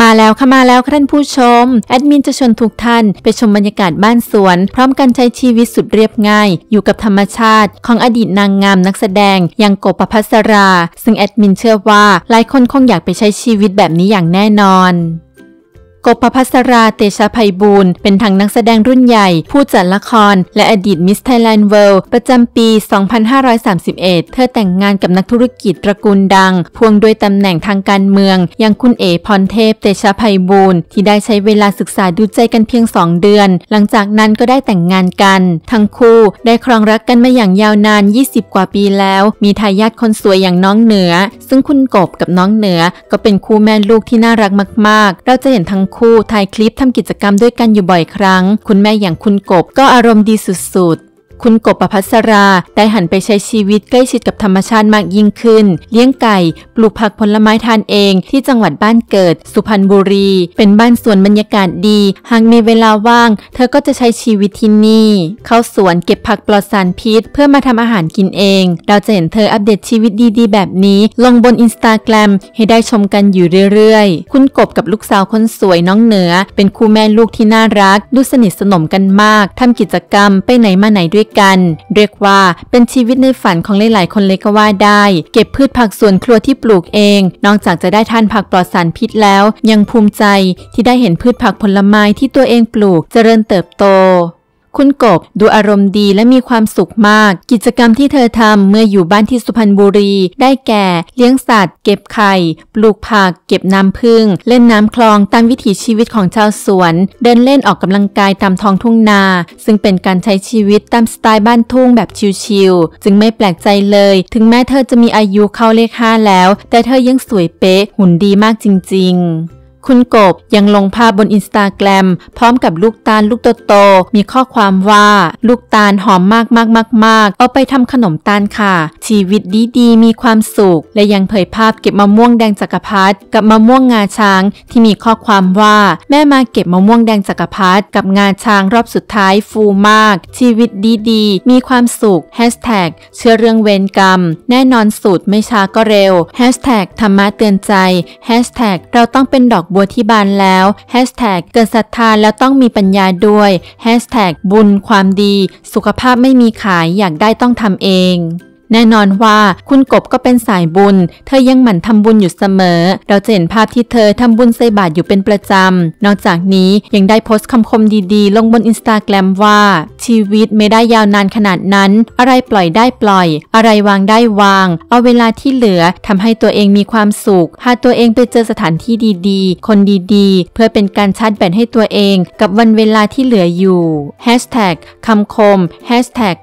มาแล้วค่ะมาแล้วท่านผู้ชม แอดมินจะชวนทุกท่านไปชมบรรยากาศบ้านสวน พร้อมกันใช้ชีวิตสุดเรียบง่ายอยู่กับธรรมชาติ ของอดีตนางงามนักแสดง ยังโกปภัสรา ซึ่งแอดมินเชื่อว่าหลายคนคงอยากไปใช้ชีวิตแบบนี้อย่างแน่นอนกบประพัสราเตชะไพบูรณ์ เป็นทั้งนักแสดงรุ่นใหญ่ ผู้จัดละคร และอดีตมิสไทยแลนด์เวิลด์ ประจำปี 2531เธอแต่งงานกับนักธุรกิจตระกูลดัง พ่วงด้วยตำแหน่งทางการเมือง อย่างคุณเอพรเทพเตชะไพบูรณ์ ที่ได้ใช้เวลาศึกษาดูใจกันเพียง 2 เดือน หลังจากนั้นก็ได้แต่งงานกัน ทั้งคู่ได้ครองรักกันมาอย่างยาวนาน 20 กว่าปีแล้ว มีทายาทคนสวยอย่างน้องเหนือ ซึ่งคุณกบกับน้องเหนือก็เป็นคู่แม่ลูกที่น่ารักมาก ๆ เราจะเห็นทั้งคู่ถ่ายคลิปทำกิจกรรมด้วยกันอยู่บ่อยครั้ง คุณแม่อย่างคุณกบก็อารมณ์ดีสุดๆคุณกบประพัสรา ได้หันไปใช้ชีวิตใกล้ชิดกับธรรมชาติมากยิ่งขึ้น เลี้ยงไก่ ปลูกผักผลไม้ทานเองที่จังหวัดบ้านเกิด สุพรรณบุรี เป็นบ้านสวนบรรยากาศดีหากมีเวลาว่าง เธอก็จะใช้ชีวิตที่นี่ เข้าสวนเก็บผักปลอดสารพิษเพื่อมาทำอาหารกินเอง เราจะเห็นเธออัปเดตชีวิตดีๆ แบบนี้ ลงบนอินสตาแกรมให้ได้ชมกันอยู่เรื่อยๆ คุณกบกับลูกสาวคนสวยน้องเหนือ เป็นคู่แม่ลูกที่น่ารักดูสนิทสนมกันมากทำกิจกรรม ไปไหนมาไหนด้วยกันเรียกว่าเป็นชีวิตในฝันของหลายๆคนเลยก็ว่าได้ เก็บพืชผักสวนครัวที่ปลูกเอง นอกจากจะได้ทานผักปลอดสารพิษแล้ว ยังภูมิใจที่ได้เห็นพืชผักผลไม้ที่ตัวเองปลูกเจริญเติบโตคุณกบดูอารมณ์ดีและมีความสุขมาก กิจกรรมที่เธอทำเมื่ออยู่บ้านที่สุพรรณบุรี ได้แก่ เลี้ยงสัตว์เก็บไข่ ปลูกผัก เก็บน้ำพึ่งเล่นน้ำคลองตามวิถีชีวิตของชาวสวน เดินเล่นออกกำลังกายตามท้องทุ่งนา ซึ่งเป็นการใช้ชีวิตตามสไตล์บ้านทุ่งแบบชิลๆจึงไม่แปลกใจเลย ถึงแม้เธอจะมีอายุเข้าเลขห้าแล้ว แต่เธอยังสวยเป๊ะหุ่นดีมากจริง ๆคุณกบ ยังลงภาพบนอินสตาแกรมพร้อมกับลูกตาลลูกโตๆมีข้อความว่าลูกตาลหอมมากมากมากมากเอาไปทำขนมตาลค่ะ ชีวิตดีดีมีความสุขและยังเผยภาพเก็บมะม่วงแดงจักรพรรดิกับมะม่วงงาช้างที่มีข้อความว่าแม่มาเก็บมะม่วงแดงจักรพรรดิกับงาช้างรอบสุดท้ายฟูมาก ชีวิตดีดีมีความสุขแฮชแท็กเชื่อเรื่องเวรกรรม แน่นอนสุดไม่ช้าก็เร็วแฮชแท็กธรรมะเตือนใจแฮชแท็กเราต้องเป็นดอกบัวที่บานแล้วแฮชแท็กเกิดศรัทธาแล้วต้องมีปัญญาด้วยแฮชแท็กบุญความดีสุขภาพไม่มีขายอยากได้ต้องทำเองแน่นอนว่าคุณกบก็เป็นสายบุญ เธอยังหมั่นทำบุญอยู่เสมอ เราจะเห็นภาพที่เธอทำบุญใส่บาตรอยู่เป็นประจำ นอกจากนี้ยังได้โพสต์คำคมดีๆ ลงบนอินสตาแกรมว่า ชีวิตไม่ได้ยาวนานขนาดนั้น อะไรปล่อยได้ปล่อย อะไรวางได้วาง เอาเวลาที่เหลือทำให้ตัวเองมีความสุข พาตัวเองไปเจอสถานที่ดีๆ คนดีๆ เพื่อเป็นการชาร์จแบตให้ตัวเอง กับวันเวลาที่เหลืออยู่ h a s h t คำคม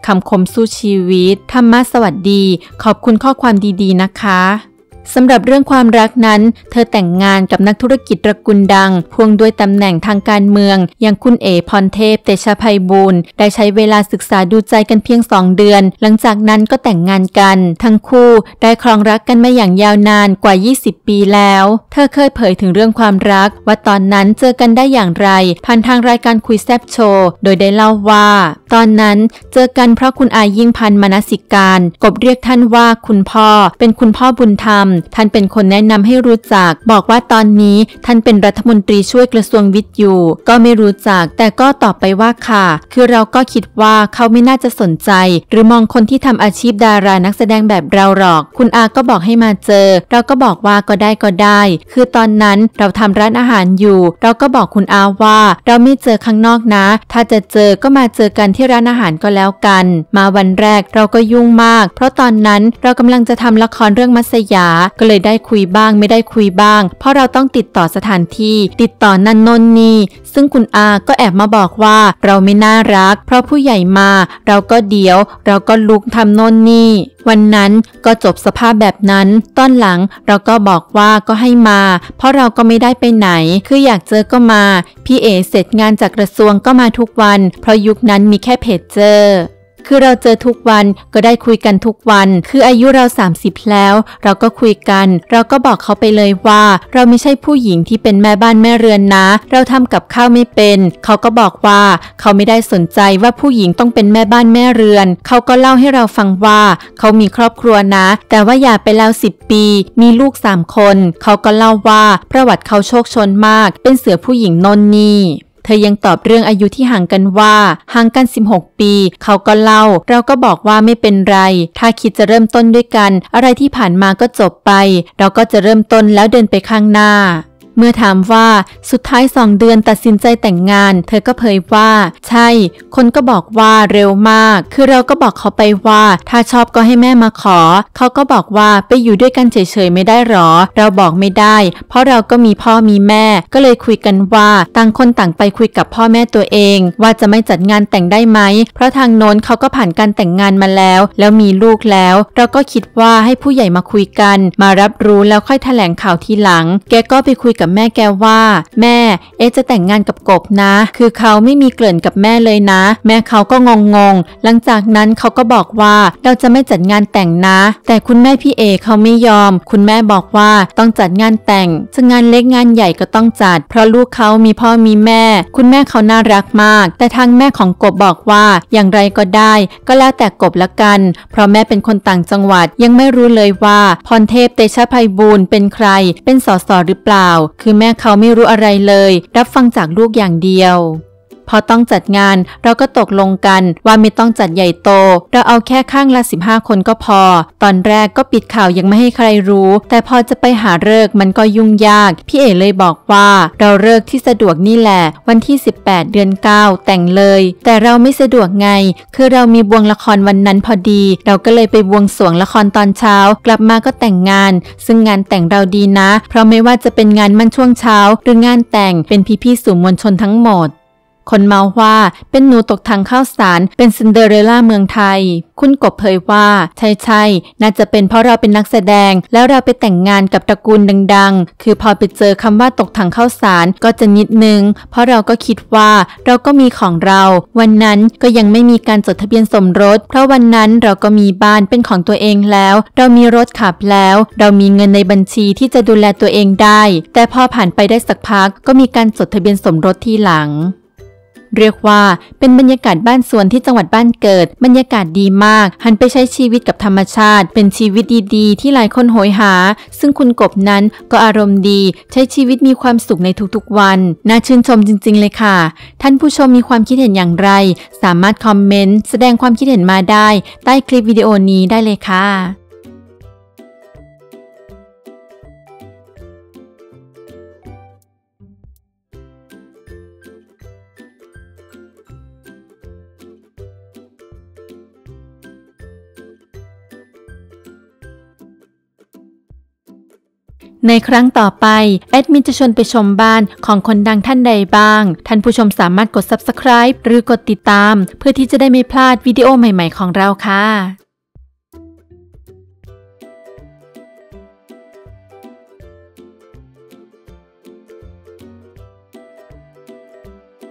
คำคมสู้ชีวิตธรรมะสวัสดีดีขอบคุณข้อความดี ๆ นะคะสำหรับเรื่องความรักนั้นเธอแต่งงานกับนักธุรกิจตระกูลดังพ่วงด้วยตำแหน่งทางการเมืองอย่างคุณเอพรเทพเตชะภัยบูรณ์ได้ใช้เวลาศึกษาดูใจกันเพียงสองเดือน หลังจากนั้นก็แต่งงานกัน ทั้งคู่ได้ครองรักกันมาอย่างยาวนานกว่า 20 ปีแล้วเธอเคยเผยถึงเรื่องความรัก ว่าตอนนั้นเจอกันได้อย่างไรผ่านทางรายการคุยแซบโชว์โดยได้เล่าว่า ตอนนั้นเจอกันเพราะคุณอายิ่งพันมนสิการกบเรียกท่านว่าคุณพ่อ เป็นคุณพ่อบุญธรรมท่านเป็นคนแนะนำให้รู้จัก บอกว่าตอนนี้ท่านเป็นรัฐมนตรีช่วยกระทรวงวิทย์อยู่ ก็ไม่รู้จัก แต่ก็ตอบไปว่าค่ะ คือเราก็คิดว่าเขาไม่น่าจะสนใจ หรือมองคนที่ทำอาชีพดารานักแสดงแบบเราหรอก คุณอาก็บอกให้มาเจอ เราก็บอกว่าก็ได้ก็ได้ คือตอนนั้นเราทำร้านอาหารอยู่ เราก็บอกคุณอาว่า เราไม่เจอข้างนอกนะ ถ้าจะเจอก็มาเจอกันที่ร้านอาหารก็แล้วกัน มาวันแรกเราก็ยุ่งมาก เพราะตอนนั้นเรากำลังจะทำละครเรื่องมัสยาก็เลยได้คุยบ้างไม่ได้คุยบ้าง เพราะเราต้องติดต่อสถานที่ ติดต่อนันนนนี่ ซึ่งคุณอาก็แอบมาบอกว่า เราไม่น่ารัก เพราะผู้ใหญ่มา เราก็เดียวเราก็ลุกทำนนนี่ วันนั้นก็จบสภาพแบบนั้น ตอนหลังเราก็บอกว่าก็ให้มา เพราะเราก็ไม่ได้ไปไหน คืออยากเจอก็มา พี่เอเสร็จงานจากกระทรวงก็มาทุกวัน เพราะยุคนั้นมีแค่เพจเจอคือเราเจอทุกวันก็ได้คุยกันทุกวัน คืออายุเรา 30 แล้ว เราก็คุยกัน เราก็บอกเขาไปเลยว่า เราไม่ใช่ผู้หญิงที่เป็นแม่บ้านแม่เรือนนะ เราทำกับข้าวไม่เป็น เขาก็บอกว่า เขาไม่ได้สนใจว่าผู้หญิงต้องเป็นแม่บ้านแม่เรือน เขาก็เล่าให้เราฟังว่า เขามีครอบครัวนะ แต่ว่าหย่าไปแล้ว10 ปี มีลูก 3 คน เขาก็เล่าว่าประวัติเขาโชคชนมาก เป็นเสือผู้หญิงนนนี่เธอยังตอบเรื่องอายุที่ห่างกันว่าห่างกัน 16 ปี เขาก็เล่า เราก็บอกว่าไม่เป็นไร ถ้าคิดจะเริ่มต้นด้วยกัน อะไรที่ผ่านมาก็จบไป เราก็จะเริ่มต้นแล้วเดินไปข้างหน้าเมื่อถามว่าสุดท้ายสองเดือนตัดสินใจแต่งงาน เธอก็เผยว่า ใช่ คนก็บอกว่าเร็วมาก คือเราก็บอกเขาไปว่าถ้าชอบก็ให้แม่มาขอ เขาก็บอกว่าไปอยู่ด้วยกันเฉยๆไม่ได้หรอ เราบอกไม่ได้ เพราะเราก็มีพ่อมีแม่ ก็เลยคุยกันว่าต่างคนต่างไปคุยกับพ่อแม่ตัวเอง ว่าจะไม่จัดงานแต่งได้ไหม เพราะทางโน้นเขาก็ผ่านการแต่งงานมาแล้ว แล้วมีลูกแล้ว เราก็คิดว่าให้ผู้ใหญ่มาคุยกัน มารับรู้แล้วค่อยแถลงข่าวทีหลัง แกก็ไปคุยกับแม่แกว่าแม่เอ๊จะแต่งงานกับกบนะ คือเขาไม่มีเกลื่อนกับแม่เลยนะ แม่เขาก็งงงหลังจากนั้นเขาก็บอกว่าเราจะไม่จัดงานแต่งนะ แต่คุณแม่พี่เอเขาไม่ยอม คุณแม่บอกว่าต้องจัดงานแต่งจะงานเล็กงานใหญ่ก็ต้องจัด เพราะลูกเขามีพ่อมีแม่ คุณแม่เขาน่ารักมาก แต่ทางแม่ของกบบอกว่าอย่างไรก็ได้ ก็แล้วแต่กบละกัน เพราะแม่เป็นคนต่างจังหวัด ยังไม่รู้เลยว่าพรเทพเตชะไพบูลเป็นใคร เป็นสสหรือเปล่าคือแม่เขาไม่รู้อะไรเลย รับฟังจากลูกอย่างเดียวพอต้องจัดงานเราก็ตกลงกัน ว่าไม่ต้องจัดใหญ่โต เราเอาแค่ข้างละ15 คนก็พอ ตอนแรกก็ปิดข่าวยังไม่ให้ใครรู้ แต่พอจะไปหาเลิกมันก็ยุ่งยาก พี่เอ๋เลยบอกว่าเราเลิกที่สะดวกนี่แหละวันที่ 18 เดือน 9 แต่งเลย แต่เราไม่สะดวกไง คือเรามีบวงละครวันนั้นพอดี เราก็เลยไปบวงสวงละครตอนเช้า กลับมาก็แต่งงาน ซึ่งงานแต่งเราดีนะ เพราะไม่ว่าจะเป็นงานมั่นช่วงเช้า หรืองานแต่งเป็นพี่ๆสู่มวลชนทั้งหมดคนเมาว่าเป็นหนูตกทางข้าวสาร เป็นซินเดอเรลล่าเมืองไทย คุณกบเผยว่า ใช่ใช่ น่าจะเป็นเพราะเราเป็นนักแสดง แล้วเราไปแต่งงานกับตระกูลดังๆ คือพอไปเจอคำว่าตกทางข้าวสารก็จะนิดนึง เพราะเราก็คิดว่าเราก็มีของเรา วันนั้นก็ยังไม่มีการจดทะเบียนสมรส เพราะวันนั้นเราก็มีบ้านเป็นของตัวเองแล้ว เรามีรถขับแล้ว เรามีเงินในบัญชีที่จะดูแลตัวเองได้ แต่พอผ่านไปได้สักพัก ก็มีการจดทะเบียนสมรสที่หลังเรียกว่าเป็นบรรยากาศบ้านสวนที่จังหวัดบ้านเกิด บรรยากาศดีมาก หันไปใช้ชีวิตกับธรรมชาติ เป็นชีวิตดีๆ ที่หลายคนโหยหา ซึ่งคุณกบนั้นก็อารมณ์ดี ใช้ชีวิตมีความสุขในทุกๆวัน น่าชื่นชมจริงๆ เลยค่ะ ท่านผู้ชมมีความคิดเห็นอย่างไร สามารถคอมเมนต์แสดงความคิดเห็นมาได้ ใต้คลิปวิดีโอนี้ได้เลยค่ะในครั้งต่อไปแอดมินจะชวนไปชมบ้านของคนดังท่านใดบ้าง ท่านผู้ชมสามารถกด subscribe หรือกดติดตาม เพื่อที่จะได้ไม่พลาดวิดีโอใหม่ๆของเราค่ะ